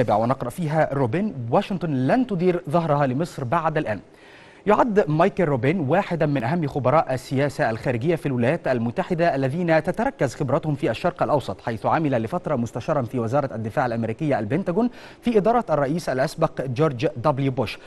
نتابع ونقرأ فيها روبين واشنطن لن تدير ظهرها لمصر بعد الآن يعد مايكل روبين واحدا من أهم خبراء السياسة الخارجية في الولايات المتحدة الذين تتركز خبرتهم في الشرق الأوسط حيث عمل لفترة مستشارا في وزارة الدفاع الأمريكية البنتاغون في إدارة الرئيس الأسبق جورج دبليو بوش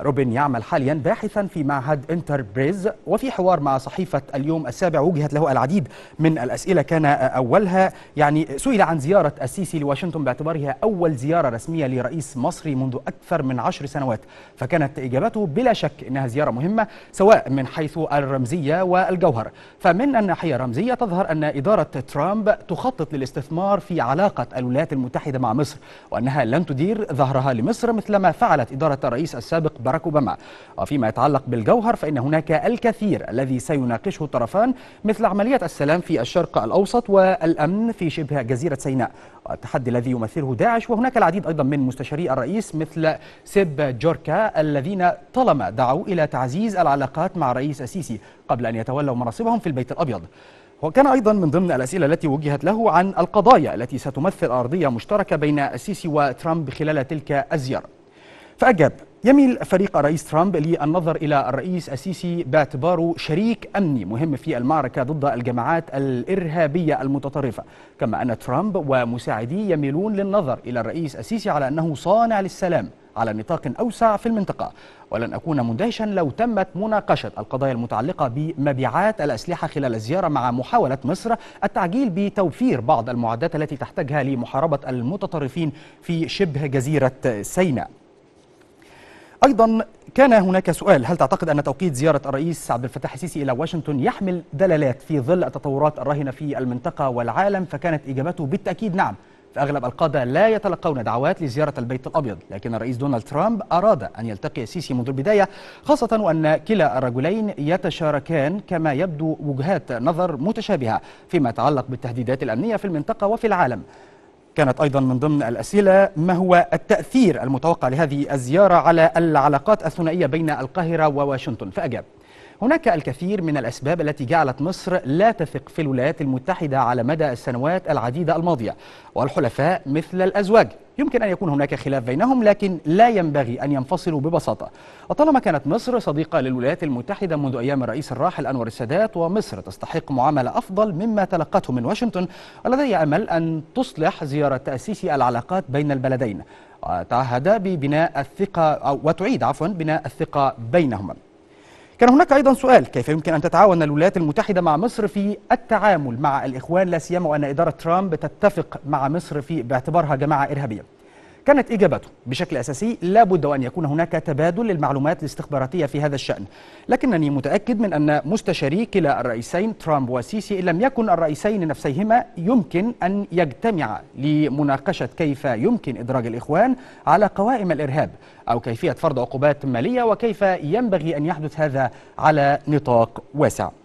روبين يعمل حاليا باحثا في معهد بريز وفي حوار مع صحيفة اليوم السابع وجهت له العديد من الأسئلة كان أولها يعني سئل عن زيارة السيسي لواشنطن باعتبارها أول زيارة رسمية لرئيس مصري منذ أكثر من عشر سنوات فكانت إجابته بلا شك إنها بأنها زيارة مهمة سواء من حيث الرمزية والجوهر فمن الناحية الرمزية تظهر أن إدارة ترامب تخطط للاستثمار في علاقة الولايات المتحدة مع مصر وأنها لن تدير ظهرها لمصر مثلما فعلت إدارة الرئيس السابق باراك أوباما وفيما يتعلق بالجوهر فإن هناك الكثير الذي سيناقشه الطرفان مثل عملية السلام في الشرق الأوسط والأمن في شبه جزيرة سيناء التحدي الذي يمثله داعش وهناك العديد أيضا من مستشاري الرئيس مثل سيب جوركا الذين طالما دعوا إلى تعزيز العلاقات مع الرئيس السيسي قبل أن يتولوا مناصبهم في البيت الأبيض وكان أيضا من ضمن الأسئلة التي وجهت له عن القضايا التي ستمثل أرضية مشتركة بين السيسي وترامب خلال تلك الزيارة فأجاب يميل فريق الرئيس ترامب للنظر إلى الرئيس السيسي باعتباره شريك أمني مهم في المعركة ضد الجماعات الإرهابية المتطرفة كما أن ترامب ومساعديه يميلون للنظر إلى الرئيس السيسي على أنه صانع للسلام على نطاق أوسع في المنطقة ولن أكون مندهشا لو تمت مناقشة القضايا المتعلقة بمبيعات الأسلحة خلال الزيارة مع محاولة مصر التعجيل بتوفير بعض المعدات التي تحتاجها لمحاربة المتطرفين في شبه جزيرة سيناء أيضا كان هناك سؤال هل تعتقد أن توقيت زيارة الرئيس عبد الفتاح السيسي إلى واشنطن يحمل دلالات في ظل التطورات الراهنة في المنطقة والعالم فكانت إجابته بالتأكيد نعم فأغلب القادة لا يتلقون دعوات لزيارة البيت الأبيض لكن الرئيس دونالد ترامب أراد أن يلتقي السيسي منذ البداية خاصة وأن كلا الرجلين يتشاركان كما يبدو وجهات نظر متشابهة فيما يتعلق بالتهديدات الأمنية في المنطقة وفي العالم كانت أيضا من ضمن الأسئلة ما هو التأثير المتوقع لهذه الزيارة على العلاقات الثنائية بين القاهرة وواشنطن فأجاب هناك الكثير من الأسباب التي جعلت مصر لا تثق في الولايات المتحدة على مدى السنوات العديدة الماضية والحلفاء مثل الأزواج يمكن أن يكون هناك خلاف بينهم لكن لا ينبغي أن ينفصلوا ببساطة وطالما كانت مصر صديقة للولايات المتحدة منذ أيام الرئيس الراحل أنور السادات ومصر تستحق معاملة أفضل مما تلقته من واشنطن ولدي أمل أن تصلح زيارة تأسيس العلاقات بين البلدين وتعهد ببناء الثقة أو وتعيد عفوا بناء الثقة بينهما كان هناك أيضا سؤال كيف يمكن أن تتعاون الولايات المتحدة مع مصر في التعامل مع الإخوان لا سيما وأن إدارة ترامب تتفق مع مصر في باعتبارها جماعة إرهابية كانت إجابته بشكل أساسي لابد وأن يكون هناك تبادل للمعلومات الاستخباراتية في هذا الشأن لكنني متأكد من أن مستشاري كلا الرئيسين ترامب وسيسي إن لم يكن الرئيسين نفسيهما يمكن أن يجتمعا لمناقشة كيف يمكن إدراج الإخوان على قوائم الإرهاب أو كيفية فرض عقوبات مالية وكيف ينبغي أن يحدث هذا على نطاق واسع